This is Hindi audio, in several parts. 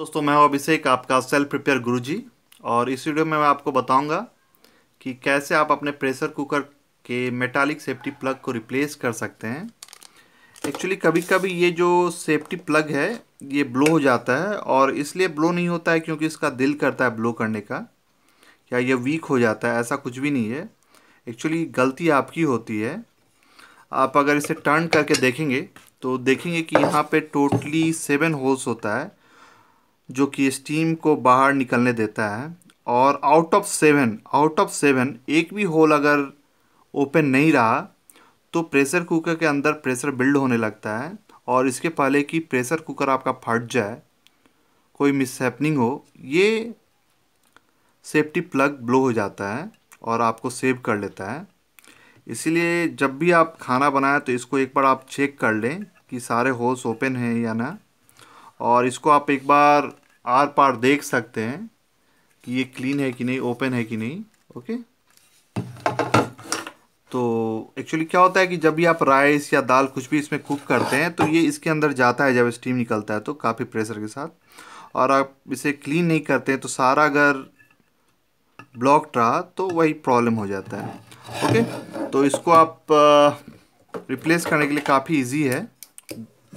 दोस्तों मैं हूं अभिषेक आपका सेल्फ प्रिपेयर गुरुजी और इस वीडियो में मैं आपको बताऊंगा कि कैसे आप अपने प्रेशर कुकर के मेटालिक सेफ्टी प्लग को रिप्लेस कर सकते हैं एक्चुअली कभी कभी ये जो सेफ्टी प्लग है ये ब्लो हो जाता है और इसलिए ब्लो नहीं होता है क्योंकि इसका दिल करता है ब्लो करने का या ये वीक हो जाता है ऐसा कुछ भी नहीं है एक्चुअली गलती आपकी होती है आप अगर इसे टर्न करके देखेंगे तो देखेंगे कि यहाँ पर टोटली सेवन होल्स होता है जो कि स्टीम को बाहर निकलने देता है और out of seven out of seven एक भी होल अगर ओपन नहीं रहा तो प्रेशर कुकर के अंदर प्रेशर बिल्ड होने लगता है और इसके पहले कि प्रेशर कुकर आपका फट जाए कोई मिसहैपनिंग हो ये सेफ्टी प्लग ब्लो हो जाता है और आपको सेव कर लेता है इसीलिए जब भी आप खाना बनाएं तो इसको एक बार आप चेक कर लें कि सारे होल्स ओपन हैं या ना और इसको आप एक बार आर पार देख सकते हैं कि ये क्लीन है कि नहीं ओपन है कि नहीं ओके तो एक्चुअली क्या होता है कि जब भी आप राइस या दाल कुछ भी इसमें कुक करते हैं तो ये इसके अंदर जाता है जब स्टीम निकलता है तो काफ़ी प्रेशर के साथ और आप इसे क्लीन नहीं करते हैं तो सारा अगर ब्लॉक रहा तो वही प्रॉब्लम हो जाता है ओके तो इसको आप रिप्लेस करने के लिए काफ़ी इजी है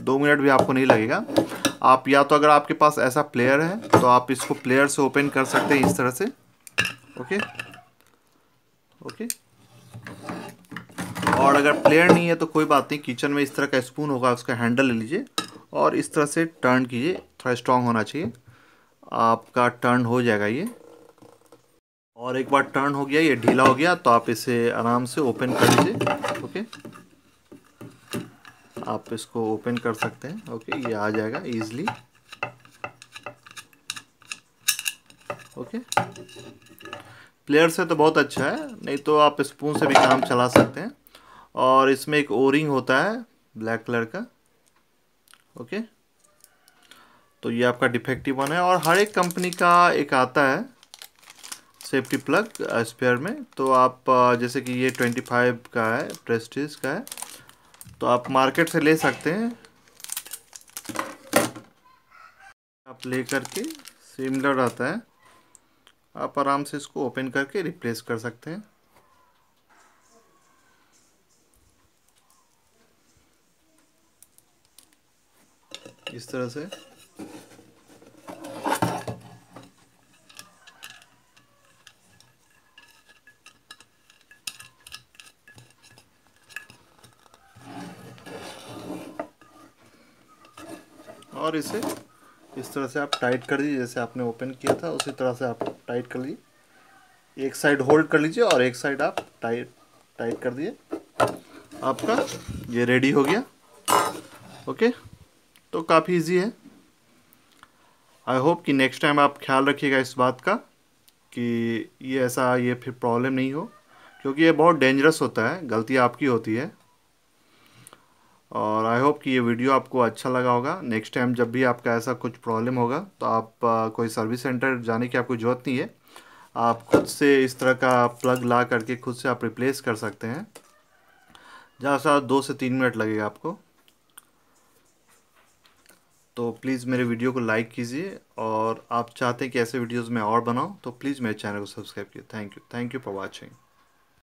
दो मिनट भी आपको नहीं लगेगा आप या तो अगर आपके पास ऐसा प्लेयर है तो आप इसको प्लेयर से ओपन कर सकते हैं इस तरह से ओके ओके और अगर प्लेयर नहीं है तो कोई बात नहीं किचन में इस तरह का स्पून होगा उसका हैंडल ले लीजिए और इस तरह से टर्न कीजिए थोड़ा स्ट्रांग होना चाहिए आपका टर्न हो जाएगा ये और एक बार टर्न हो गया ये ढीला हो गया तो आप इसे आराम से ओपन कर लीजिए ओके आप इसको ओपन कर सकते हैं ओके ये आ जाएगा ईजली ओके प्लेयर से तो बहुत अच्छा है नहीं तो आप स्पून से भी काम चला सकते हैं और इसमें एक ओरिंग होता है ब्लैक कलर का ओके तो ये आपका डिफेक्टिव वन है और हर एक कंपनी का एक आता है सेफ्टी प्लग स्पेयर में तो आप जैसे कि ये ट्वेंटी फाइव का है प्रेस्टीज का है तो आप मार्केट से ले सकते हैं आप ले करके सिमिलर आता है आप आराम से इसको ओपन करके रिप्लेस कर सकते हैं इस तरह से और इसे इस तरह से आप टाइट कर दीजिए जैसे आपने ओपन किया था उसी तरह से आप टाइट कर लीजिए एक साइड होल्ड कर लीजिए और एक साइड आप टाइट टाइट कर दिए आपका ये रेडी हो गया ओके तो काफ़ी इजी है आई होप कि नेक्स्ट टाइम आप ख्याल रखिएगा इस बात का कि ये ऐसा ये फिर प्रॉब्लम नहीं हो क्योंकि ये बहुत डेंजरस होता है गलती आपकी होती है और आई होप कि ये वीडियो आपको अच्छा लगा होगा नेक्स्ट टाइम जब भी आपका ऐसा कुछ प्रॉब्लम होगा तो आप कोई सर्विस सेंटर जाने की आपको ज़रूरत नहीं है आप खुद से इस तरह का प्लग ला करके खुद से आप रिप्लेस कर सकते हैं ज़्यादा सा दो से तीन मिनट लगेगा आपको तो प्लीज़ मेरे वीडियो को लाइक कीजिए और आप चाहते हैं कि ऐसे वीडियोज़ में और बनाऊँ तो प्लीज़ मेरे चैनल को सब्सक्राइब कीजिए thank you thank you for watching